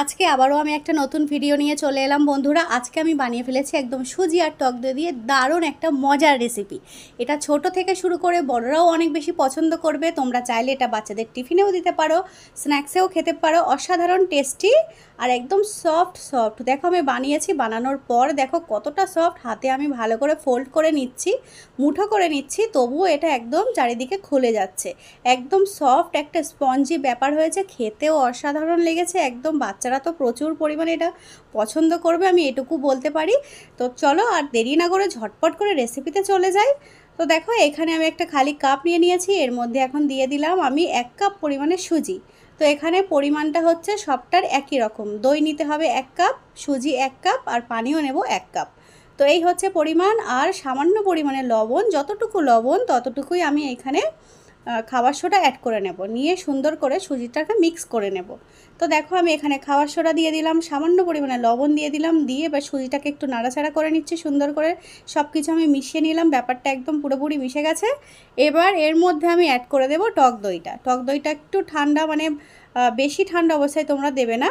আজকে আবারও আমি একটা নতুন ভিডিও নিয়ে চলে এলাম বন্ধুরা আজকে আমি বানিয়ে ফেলেছি একদম সুজি আর টক দই দিয়ে দারুণ একটা মজার রেসিপি এটা ছোট থেকে শুরু করে বড়রাও অনেক বেশি পছন্দ করবে তোমরা চাইলে এটা বাচ্চাদের টিফিনেও দিতে পারো স্ন্যাক্সেও খেতে পারো অসাধারণ টেস্টি আর একদম সফট সফট দেখো আমি বানিয়েছি বানানোর পর দেখো কতটা সফট হাতে আমি ভালো করে ফোল্ড করে নিচ্ছি মুঠো করে নিচ্ছি তবুও এটা একদম চারিদিকে খুলে যাচ্ছে একদম সফট একটা স্পঞ্জি ব্যাপার হয়েছে খেতেও অসাধারণ লেগেছে একদম বাচ্চা বাচ্চারা তো প্রচুর পরিমাণে এটা পছন্দ করবে আমি এটুকু বলতে পারি তো চলো আর দেরি না করে ঝটপট করে রেসিপিতে চলে যাই তো দেখো এখানে আমি একটা খালি কাপ নিয়ে নিয়েছি এর মধ্যে এখন দিয়ে দিলাম আমি এক কাপ পরিমাণে সুজি তো এখানে পরিমাণটা হচ্ছে সবটার একই রকম দই নিতে হবে এক কাপ সুজি এক কাপ আর পানিও নেব এক কাপ তো এই হচ্ছে পরিমাণ আর সামান্য পরিমাণে লবণ যতটুকু লবণ ততটুকুই আমি এখানে খাওয়ার সোডা অ্যাড করে নেব নিয়ে সুন্দর করে সুজিটাকে মিক্স করে নেব তো দেখো আমি এখানে খাবার সোডা দিয়ে দিলাম সামান্য পরিমাণে লবণ দিয়ে দিলাম দিয়ে এবার সুজিটাকে একটু নাড়াচাড়া করে নিচ্ছি সুন্দর করে সব কিছু আমি মিশিয়ে নিলাম ব্যাপারটা একদম পুরোপুরি মিশে গেছে এবার এর মধ্যে আমি অ্যাড করে দেব টক দইটা টক দইটা একটু ঠান্ডা মানে বেশি ঠান্ডা অবস্থায় তোমরা দেবে না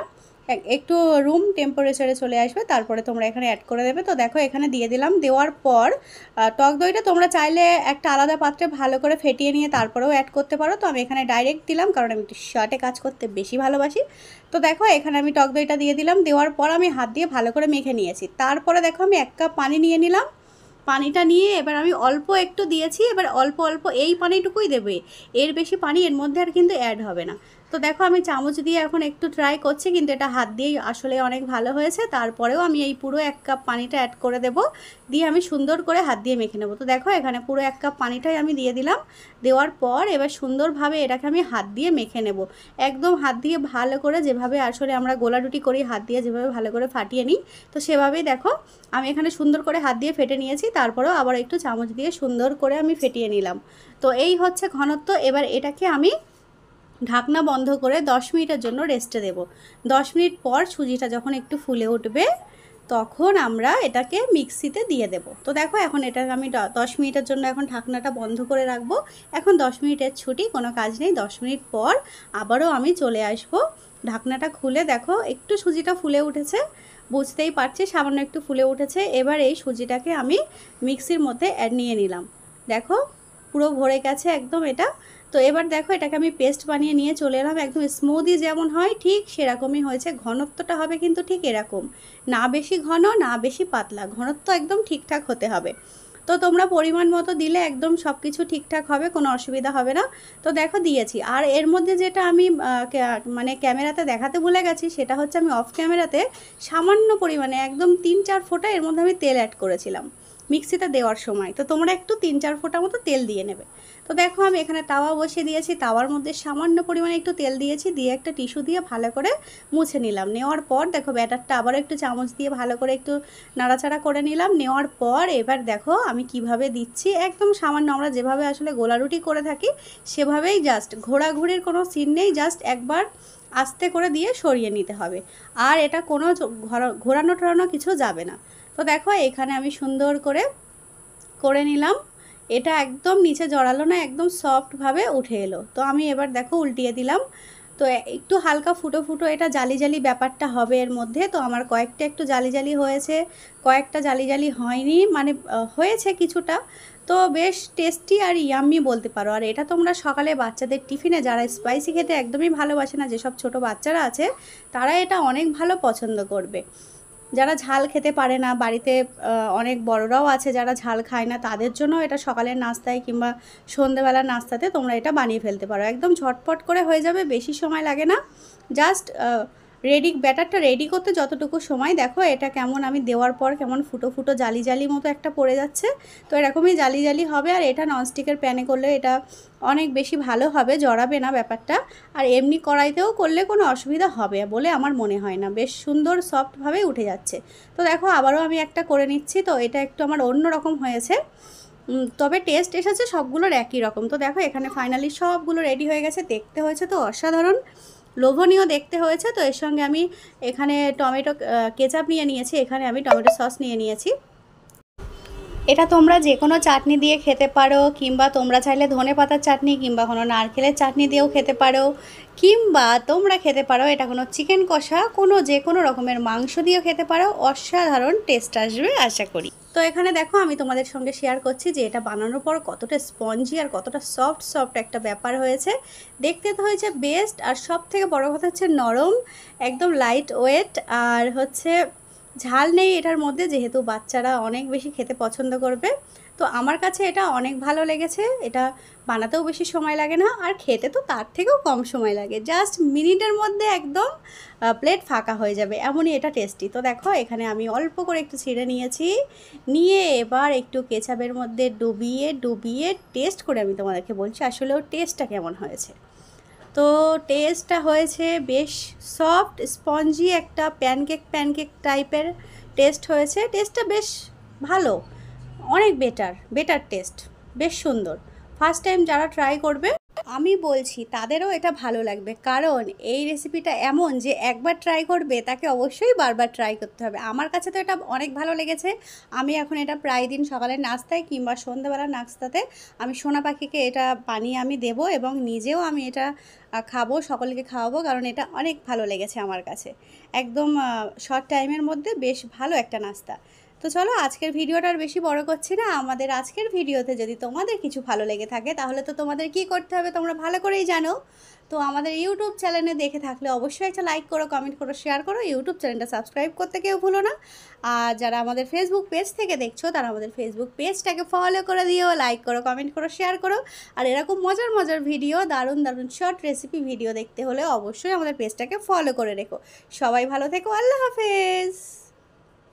একটু রুম টেম্পারেচারে চলে আসবে তারপরে তোমরা এখানে অ্যাড করে দেবে তো দেখো এখানে দিয়ে দিলাম দেওয়ার পর টক দইটা তোমরা চাইলে একটা আলাদা পাত্রে ভালো করে ফেটিয়ে নিয়ে তারপরেও অ্যাড করতে পারো তো আমি এখানে ডাইরেক্ট দিলাম কারণ আমি একটু শর্টে কাজ করতে বেশি ভালোবাসি তো দেখো এখানে আমি টক দইটা দিয়ে দিলাম দেওয়ার পর আমি হাত দিয়ে ভালো করে মেখে নিয়েছি তারপরে দেখো আমি এক কাপ পানি নিয়ে নিলাম পানিটা নিয়ে এবার আমি অল্প একটু দিয়েছি এবার অল্প অল্প এই পানিটুকুই দেবে এর বেশি পানি এর মধ্যে আর কিন্তু অ্যাড হবে না তো দেখো আমি চামচ দিয়ে এখন একটু ট্রাই করছি কিন্তু এটা হাত দিয়েই আসলে অনেক ভালো হয়েছে তারপরেও আমি এই পুরো এক কাপ পানিটা অ্যাড করে দেব দিয়ে আমি সুন্দর করে হাত দিয়ে মেখে নেবো তো দেখো এখানে পুরো এক কাপ পানিটাই আমি দিয়ে দিলাম দেওয়ার পর এবার সুন্দরভাবে এটাকে আমি হাত দিয়ে মেখে নেব একদম হাত দিয়ে ভালো করে যেভাবে আসলে আমরা গোলা রুটি করি হাত দিয়ে যেভাবে ভালো করে ফাটিয়ে নিই তো সেভাবেই দেখো আমি এখানে সুন্দর করে হাত দিয়ে ফেটে নিয়েছি তারপরেও আবার একটু চামচ দিয়ে সুন্দর করে আমি ফেটিয়ে নিলাম তো এই হচ্ছে ঘনত্ব এবার এটাকে আমি ঢাকনা বন্ধ করে দশ মিনিটের জন্য রেস্টে দেব দশ মিনিট পর সুজিটা যখন একটু ফুলে উঠবে তখন আমরা এটাকে মিক্সিতে দিয়ে দেব তো দেখো এখন এটা আমি দশ মিনিটের জন্য এখন ঢাকনাটা বন্ধ করে রাখবো এখন দশ মিনিটের ছুটি কোনো কাজ নেই দশ মিনিট পর আবারও আমি চলে আসব ঢাকনাটা খুলে দেখো একটু সুজিটা ফুলে উঠেছে বুঝতেই পারছি সামান্য একটু ফুলে উঠেছে এবার এই সুজিটাকে আমি মিক্সির মধ্যে অ্যাড নিয়ে নিলাম দেখো পুরো ভরে গেছে একদম এটা তো এবার দেখো এটাকে আমি পেস্ট বানিয়ে নিয়ে চলে এলাম একদম স্মুদি যেমন হয় ঠিক সেরকমই হয়েছে ঘনত্বটা হবে কিন্তু ঠিক এরকম না বেশি ঘন না বেশি পাতলা ঘনত্ব একদম ঠিকঠাক হতে হবে তো তোমরা পরিমাণ মতো দিলে একদম সব কিছু ঠিকঠাক হবে কোনো অসুবিধা হবে না তো দেখো দিয়েছি আর এর মধ্যে যেটা আমি মানে ক্যামেরাতে দেখাতে ভুলে গেছি সেটা হচ্ছে আমি অফ ক্যামেরাতে সামান্য পরিমাণে একদম তিন চার ফোঁটা এর মধ্যে আমি তেল অ্যাড করেছিলাম মিক্সিতে দেওয়ার সময় তো তোমরা একটু তিন চার ফোঁটা মতো তেল দিয়ে নেবে তো দেখো আমি এখানে তাওয়া বসিয়ে দিয়েছি তাওয়ার মধ্যে সামান্য পরিমাণে একটু তেল দিয়েছি দিয়ে একটা টিস্যু দিয়ে ভালো করে মুছে নিলাম নেওয়ার পর দেখো ব্যাটারটা আবার একটু চামচ দিয়ে ভালো করে একটু নাড়াচাড়া করে নিলাম নেওয়ার পর এবার দেখো আমি কিভাবে দিচ্ছি একদম সামান্য আমরা যেভাবে আসলে গোলা রুটি করে থাকি সেভাবেই জাস্ট ঘোরাঘুরির কোনো সিন নেই জাস্ট একবার আস্তে করে দিয়ে সরিয়ে নিতে হবে আর এটা কোনো ঘোরানো টোরানো কিছু যাবে না তো দেখো এখানে আমি সুন্দর করে করে নিলাম এটা একদম নিচে জড়ালো না একদম সফটভাবে উঠে এলো তো আমি এবার দেখো উল্টিয়ে দিলাম তো একটু হালকা ফুটো ফুটো এটা জালি জালি ব্যাপারটা হবে এর মধ্যে তো আমার কয়েকটা একটু জালি জালি হয়েছে কয়েকটা জালি জালি হয়নি মানে হয়েছে কিছুটা তো বেশ টেস্টি আর ইয়াম্মি বলতে পারো আর এটা তোমরা সকালে বাচ্চাদের টিফিনে যারা স্পাইসি খেতে একদমই ভালোবাসে না যেসব ছোট বাচ্চারা আছে তারা এটা অনেক ভালো পছন্দ করবে যারা ঝাল খেতে পারে না বাড়িতে অনেক বড়রাও আছে যারা ঝাল খায় না তাদের জন্য এটা সকালের নাস্তায় কিংবা সন্ধেবেলার নাস্তাতে তোমরা এটা বানিয়ে ফেলতে পারো একদম ঝটপট করে হয়ে যাবে বেশি সময় লাগে না জাস্ট রেডি ব্যাটারটা রেডি করতে যতটুকু সময় দেখো এটা কেমন আমি দেওয়ার পর কেমন ফুটো ফুটো জালি জালি মতো একটা পড়ে যাচ্ছে তো এরকমই জালি জালি হবে আর এটা ননস্টিকের প্যানে করলে এটা অনেক বেশি ভালো হবে জড়াবে না ব্যাপারটা আর এমনি কড়াইতেও করলে কোনো অসুবিধা হবে বলে আমার মনে হয় না বেশ সুন্দর সফটভাবে উঠে যাচ্ছে তো দেখো আবারও আমি একটা করে নিচ্ছি তো এটা একটু আমার অন্য রকম হয়েছে তবে টেস্ট এসেছে সবগুলোর একই রকম তো দেখো এখানে ফাইনালি সবগুলো রেডি হয়ে গেছে দেখতে হয়েছে তো অসাধারণ লোভনীয় দেখতে হয়েছে তো এর সঙ্গে আমি এখানে টমেটো কেচাপ নিয়ে নিয়েছি এখানে আমি টমেটো সস নিয়ে নিয়েছি এটা তোমরা যে কোনো চাটনি দিয়ে খেতে পারো কিংবা তোমরা চাইলে ধনে পাতার চাটনি কিংবা কোনো নারকেলের চাটনি দিয়েও খেতে পারো কিংবা তোমরা খেতে পারো এটা কোনো চিকেন কষা কোনো যে কোনো রকমের মাংস দিয়েও খেতে পারো অসাধারণ টেস্ট আসবে আশা করি তো এখানে দেখো আমি তোমাদের সঙ্গে শেয়ার করছি যে এটা বানানোর পর কতটা স্পঞ্জি আর কতটা সফট সফট একটা ব্যাপার হয়েছে দেখতে তো হয়েছে বেস্ট আর সব থেকে বড় কথা হচ্ছে নরম একদম লাইট ওয়েট আর হচ্ছে ঝাল নেই এটার মধ্যে যেহেতু বাচ্চারা অনেক বেশি খেতে পছন্দ করবে তো আমার কাছে এটা অনেক ভালো লেগেছে এটা বানাতেও বেশি সময় লাগে না আর খেতে তো তার থেকেও কম সময় লাগে জাস্ট মিনিটের মধ্যে একদম প্লেট ফাঁকা হয়ে যাবে এমনই এটা টেস্টি তো দেখো এখানে আমি অল্প করে একটু ছিঁড়ে নিয়েছি নিয়ে এবার একটু কেচাপের মধ্যে ডুবিয়ে ডুবিয়ে টেস্ট করে আমি তোমাদেরকে বলছি আসলেও টেস্টটা কেমন হয়েছে তো টেস্টটা হয়েছে বেশ সফট স্পঞ্জি একটা প্যানকেক প্যানকেক টাইপের টেস্ট হয়েছে টেস্টটা বেশ ভালো অনেক বেটার বেটার টেস্ট বেশ সুন্দর ফার্স্ট টাইম যারা ট্রাই করবে আমি বলছি তাদেরও এটা ভালো লাগবে কারণ এই রেসিপিটা এমন যে একবার ট্রাই করবে তাকে অবশ্যই বারবার ট্রাই করতে হবে আমার কাছে তো এটা অনেক ভালো লেগেছে আমি এখন এটা প্রায় দিন সকালের নাস্তায় কিংবা সন্ধ্যাবেলার নাস্তাতে আমি সোনা পাখিকে এটা বানিয়ে আমি দেব এবং নিজেও আমি এটা খাবো সকলকে খাওয়াবো কারণ এটা অনেক ভালো লেগেছে আমার কাছে একদম শর্ট টাইমের মধ্যে বেশ ভালো একটা নাস্তা তো চলো আজকের ভিডিওটা আর বেশি বড় করছি না আমাদের আজকের ভিডিওতে যদি তোমাদের কিছু ভালো লেগে থাকে তাহলে তো তোমাদের কি করতে হবে তোমরা ভালো করেই জানো তো আমাদের ইউটিউব চ্যানেলে দেখে থাকলে অবশ্যই একটা লাইক করো কমেন্ট করো শেয়ার করো ইউটিউব চ্যানেলটা সাবস্ক্রাইব করতে কেউ ভুলো না আর যারা আমাদের ফেসবুক পেজ থেকে দেখছো তারা আমাদের ফেসবুক পেজটাকে ফলো করে দিও লাইক করো কমেন্ট করো শেয়ার করো আর এরকম মজার মজার ভিডিও দারুণ দারুণ শর্ট রেসিপি ভিডিও দেখতে হলে অবশ্যই আমাদের পেজটাকে ফলো করে রেখো সবাই ভালো থেকো আল্লাহ হাফেজ